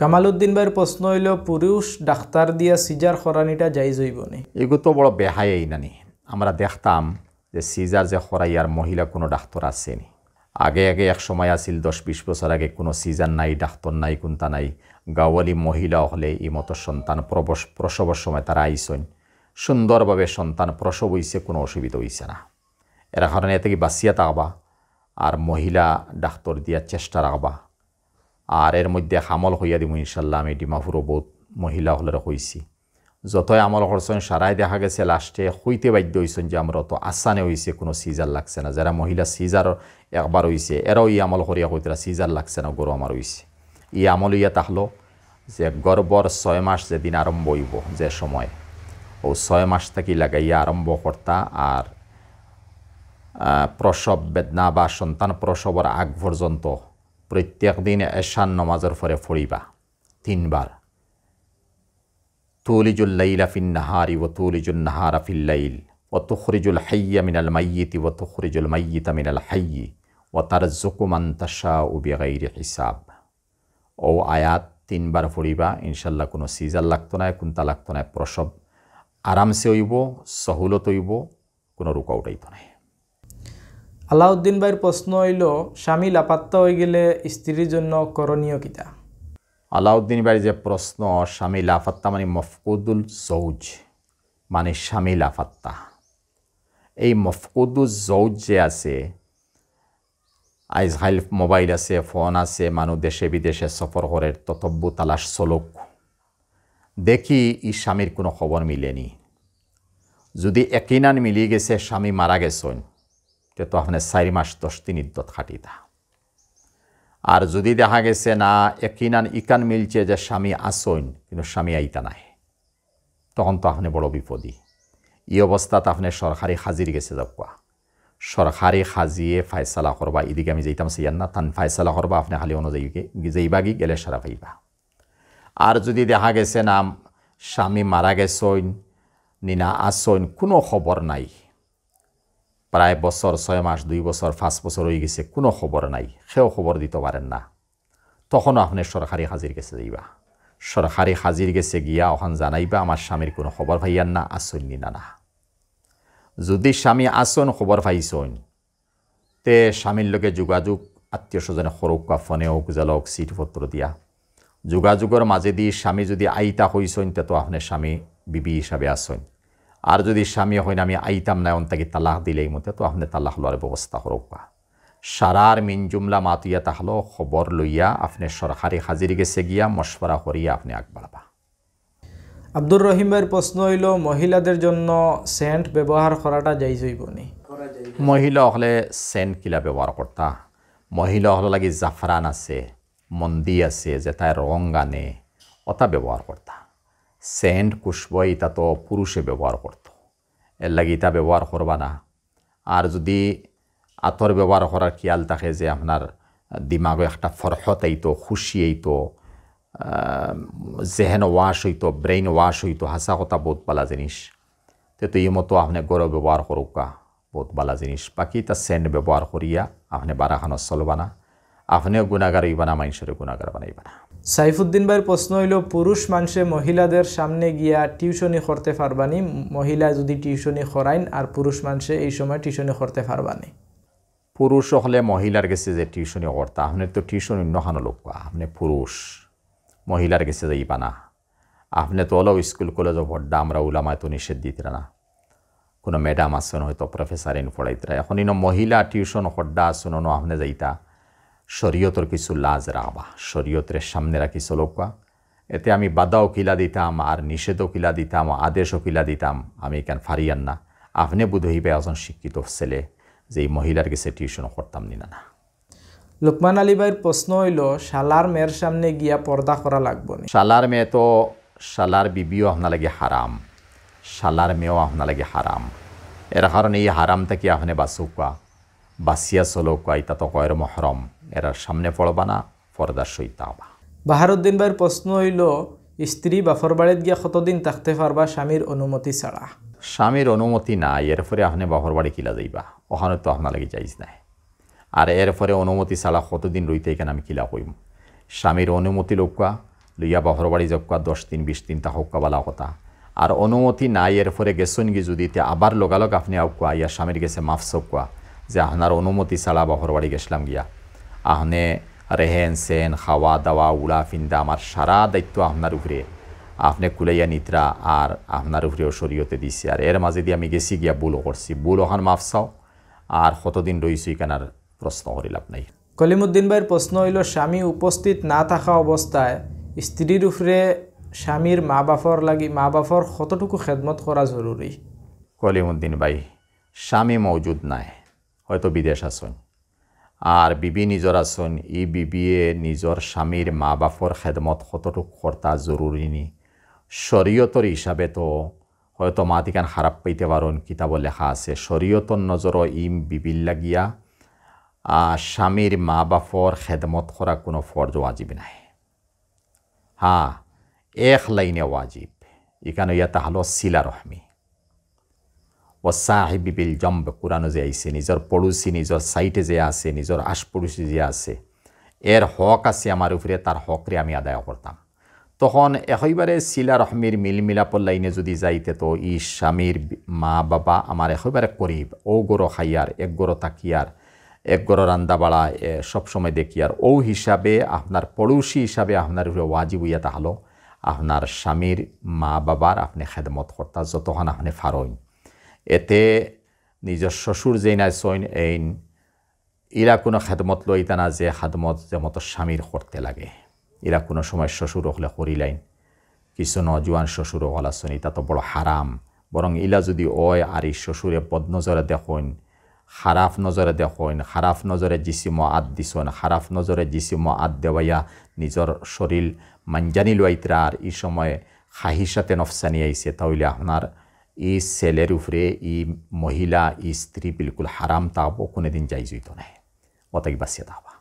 কামালউদ্দিন ভাইয়ের প্রশ্ন হইল পুরুষ ডাক্তার দিয়া সিজার খরানিটা যাই জইব নি এগুলো তো বড় বেহাই এই নানি আমরা দেখতাম যে সিজার যে আর মহিলা কোনো ডাক্তার আসেনি আগে আগে এক সময় আসিল দশ বিশ বছর আগে কোনো সিজার নাই ডাক্তার নাই কোনটা নাই গাওয়ালি মহিলা হলে এই মতো সন্তান প্রবস প্রসবর সময় তারা আইসন সুন্দরভাবে সন্তান প্রসব হইছে কোনো অসুবিধা হইছে না এরা কারণে এতে কি বাঁচিয়া থাকবা আর মহিলা ডাক্তার দিয়ার চেষ্টা রাখবা আর এর মধ্যে হামল হইয়া দিব ইনশাল্লাহ আমি ডিমাফুরও বহুত মহিলা হলের হয়েছি যতই আমল করছেন সারাই দেখা গেছে লাস্টে হইতে বাধ্য হয়েছেন যে আমার অত আসানে হয়েছে কোনো সিজার লাগছে না যারা মহিলা সিজার একবার হয়েছে এরাও ই আমল করিয়া কইতরা সিজার লাগছে না গরু আমার হয়েছে ই আমল ইয়া তাহলো যে গর্বর ছয় মাস যেদিন আরম্ভ হইব যে সময় ও ছয় মাস থেকে লাগাইয়া আরম্ভ কর্তা আর প্রসব বেদনা বা সন্তান প্রসবর আগ পর্যন্ত প্রত্যেক দিন এশান নমাজের পরে ফড়িবা তিনবার তুলিজুল লাইলা ফিন নাহারি ও তুলিজুল নাহারা ফিল লাইল ও তুখরিজুল হাইয়া মিনাল মাইয়িতি ও তুখরিজুল মাইয়িতা মিনাল হাইয়ি ও তার জুকুমান তাসা উবিগাইরে হিসাব ও আয়াত তিনবার ফড়িবা ইনশাল্লাহ কোনো সিজার লাগতো না কোনটা লাগতো না প্রসব আরামসে হইব সহুলত হইব কোনো রুকা উঠাইতো নাই আলাউদ্দিন ভাইয়ের প্রশ্ন হইল স্বামী লাপাত্তা হয়ে গেলে স্ত্রীর জন্য করণীয় কিতা আলাউদ্দিন ভাইয়ের যে প্রশ্ন স্বামী লাফাত্তা মানে মফকুদুল সৌজ মানে স্বামী লাফাত্তা এই মফকুদুল জৌজ যে আছে আইজ হাইল মোবাইল আছে ফোন আছে মানুষ দেশে বিদেশে সফর করে তথব্য তালাশ চলুক দেখি ই স্বামীর কোনো খবর মিলেনি যদি নান মিলিয়ে গেছে স্বামী মারা গেছেন তে তো আপনি চারি মাস দশ দিন ইদ্যত খাটি দা আর যদি দেখা গেছে না একিনান ইকান মিলছে যে স্বামী আসইন কিন্তু স্বামী আইতা নাই তখন তো আপনি বড় বিপদী ই অবস্থাত আপনি সরকারি হাজির গেছে যাবা সরকারি হাজিয়ে ফায়সালা করবা এদিকে আমি যেতাম সেইয়ান না তান ফায়সালা করবা আপনি খালি অনুযায়ী যেইবাগি গেলে সারা পাইবা আর যদি দেখা গেছে না স্বামী মারা গেছইন নিনা আসইন কোনো খবর নাই প্রায় বছর ছয় মাস দুই বছর পাঁচ বছর হয়ে গেছে কোনো খবর নাই সেও খবর দিতে পারেন না তখনও আপনি সরকারি হাজির গেছে যাইবা সরকারি হাজির গেছে গিয়া ওখান জানাইবা আমার স্বামীর কোনো খবর পাইয়ান না আসন না না যদি স্বামী আসন খবর পাইছন তে স্বামীর লোকে যোগাযোগ আত্মীয় স্বজনে বা ফোনে হোক জাল হোক চিঠিপত্র দিয়া যোগাযোগের মাজেদি স্বামী যদি আইতা হইছন তে তো আপনি স্বামী বিবি হিসাবে আসন আর যদি স্বামী হয় না আমি আইতাম নাই অন্তাকে তালাক দিলে এই মতে তো আপনি তাল্লাহ লোয়ার ব্যবস্থা করবা সারার মিনজুমলা মাতুইয়া তাহলে খবর লইয়া আপনি সরকারি হাজির গেছে গিয়া মশওয়ারা করিয়া আপনি আগ বাড়বা আব্দুর রহিমের প্রশ্ন হইল মহিলাদের জন্য সেন্ট ব্যবহার করাটা যাই যাইবনি মহিলা হলে সেন্ট কিলা ব্যবহার করতা মহিলা হলে লাগে জাফরান আছে মন্দি আছে যে তাই রং আনে অতা ব্যবহার করতা সেন্ট কুশবো ইতা তো পুরুষে ব্যবহার করত এর লাগে ইতা ব্যবহার করবা না আর যদি আতর ব্যবহার করার খেয়াল থাকে যে আপনার দিমাগে একটা ফরহত আইতো খুশি আইতো জেহেন ওয়াশ হইতো ব্রেইন ওয়াশ হইতো হাসা কথা বহুত বালা জিনিস তে তো এই মতো আপনি গরো ব্যবহার করুকা বহুত বালা জিনিস বাকি তা সেন্ট ব্যবহার করিয়া আপনি বারাখানো চলবানা আপনিও গুণাগার ইবানা মানুষের গুণাগার বানাইবানা সাইফুদ্দিন ভাইয়ের প্রশ্ন হইল পুরুষ মানুষে মহিলাদের সামনে গিয়া টিউশনি করতে পারবানি মহিলা যদি টিউশনি করাইন আর পুরুষ মানুষে এই সময় টিউশনি করতে পারবানি পুরুষ হলে মহিলার গেছে যে টিউশনি করতা আপনি তো টিউশনি নহানো লোক আপনি পুরুষ মহিলার গেছে যে ইপানা আপনি তো অলও স্কুল কলেজও ভড্ডা আমরা উলামায় তো নিষেধ দিতে না কোনো ম্যাডাম আসন হয়তো প্রফেসর ইন পড়াইতে এখন ইন মহিলা টিউশন হড্ডা আসন আপনি যাইতা শরীয়তর কিছু লাজ রাখবা শরীয়তের সামনে রাখি লোকা এতে আমি বাদাও কিলা দিতাম আর নিষেধও কিলা দিতাম আদেশও কিলা দিতাম আমি কেন ফারিয়ান না আপনি বুধ হইবে একজন শিক্ষিত ছেলে যে এই মহিলার কাছে টিউশন করতাম নিনা না লোকমান আলী ভাইয়ের প্রশ্ন হইল শালার মেয়ের সামনে গিয়া পর্দা করা লাগবো না শালার মেয়ে তো শালার বিবিও আপনার লাগে হারাম শালার মেয়েও আপনার লাগে হারাম এর কারণে এই হারাম থেকে আপনি বাসুকা বাসিয়া সলো কয় তা তো কয়ের মহরম এরা সামনে পড়বানা না পর্দার সই তাবা বাহারুদ্দিন ভাইয়ের প্রশ্ন হইল স্ত্রী বা ফরবাড়িত গিয়া কতদিন থাকতে পারবা স্বামীর অনুমতি ছাড়া স্বামীর অনুমতি নাই এরপরে আপনি বাফর বাড়ি কিলা যাইবা ওখানে তো আপনার লাগে যাইজ নাই আর এরপরে অনুমতি ছাড়া কতদিন রইতে এখানে আমি কিলা কইম স্বামীর অনুমতি লোকা লইয়া বাফর বাড়ি যক্কা দশ দিন বিশ দিন তা হোক বালা কথা আর অনুমতি নাই এরপরে গেছুন গিয়ে যদি আবার লগালগ আপনি আউকা ইয়া স্বামীর গেছে মাফ সবকা যে আহনার অনুমতি ছাড়া বাপর বাড়ি গেছিলাম গিয়া আহনে রেহেন সেন খাওয়া দাওয়া উড়া ফিন্দা আমার সারা দায়িত্ব আপনার উপরে আপনি কুলাইয়া নিত্রা আর আপনার উপরেও শরীয়তে দিছি আর এর মাঝে দিয়ে আমি গেছি গিয়া বুলও করছি বুল ওখান মাফ চাও আর কতদিন রয়েছি কেনার প্রশ্ন করিলাম নাই কলিমুদ্দিন ভাইয়ের প্রশ্ন হইল স্বামী উপস্থিত না থাকা অবস্থায় স্ত্রীর উপরে স্বামীর মা বাপর লাগি মা বাপর কতটুকু খেদমত করা জরুরি কলিমুদ্দিন ভাই স্বামী মজুদ নাই হয়তো বিদেশ আসন আর বিবি নিজর আসন ই বিবিয়ে নিজর স্বামীর মা বাপর খেদমত কতটুক কর্তা জরুরি নি শরীয়তর হিসাবে তো হয়তো দিকান খারাপ পাইতে পারুন কিতাব লেখা আছে শরীয়তর নজর ইম বিবির লাগিয়া স্বামীর মা বাপর খেদমত করা কোনো ফর্জ ওয়াজিব নাই হ্যাঁ এক লাইনে ওয়াজিব ইকানো ইয়া তাহলো সিলা রহমি ৱচাহিবি বিল জম্ব কোৰাণো যে আহিছে নিজৰ পড়োশী নিজৰ চাইটে যে আছে নিজৰ আশপড়োশী যে আছে এর হক আছে আমার উপরে তার হকরে আমি আদায় করতাম তখন একইবারে শিলা রহমির মিলমিলাপর লাইনে যদি যাইতে তো ই স্বামীর মা বাবা আমার একইবারে করিব ও গরো খাইয়ার এক গরো তাকিয়ার এক গরো রান্দাবাড়া সবসময় দেখিয়ার ও হিসাবে আপনার পড়োশী হিসাবে আপনার উপরে ওয়াজিব ইয়া তাহলো আপনার স্বামীর মা বাবার আপনি খেদমত কর্তা যতক্ষণ আপনি ফারোইন এতে নিজস্ব যে না সৈন এইন ইরা কোনো খাদমত লইতা না যে খাদমত যে মতো স্বামীর করতে লাগে ইরা কোনো সময় শ্বশুর হলে করিলাইন কিছু নজওয়ান শ্বশুর হলা শুনি তা তো বড় হারাম বরং ইলা যদি ওয় আর এই শ্বশুরে নজরে দেখুন খারাপ নজরে দেখুন খারাপ নজরে জিসিম আদ দিছন খারাপ নজরে জিসিম আদ দেওয়াইয়া নিজের শরীর মাঞ্জানি লইত্রা আর ই সময় সাথে নফসানি আইসে তাহলে আপনার ای سیلر افری ای محیلا ای ستری بلکل حرام تا بکنه دین جایزوی تو نه و تاکی بسیت آبا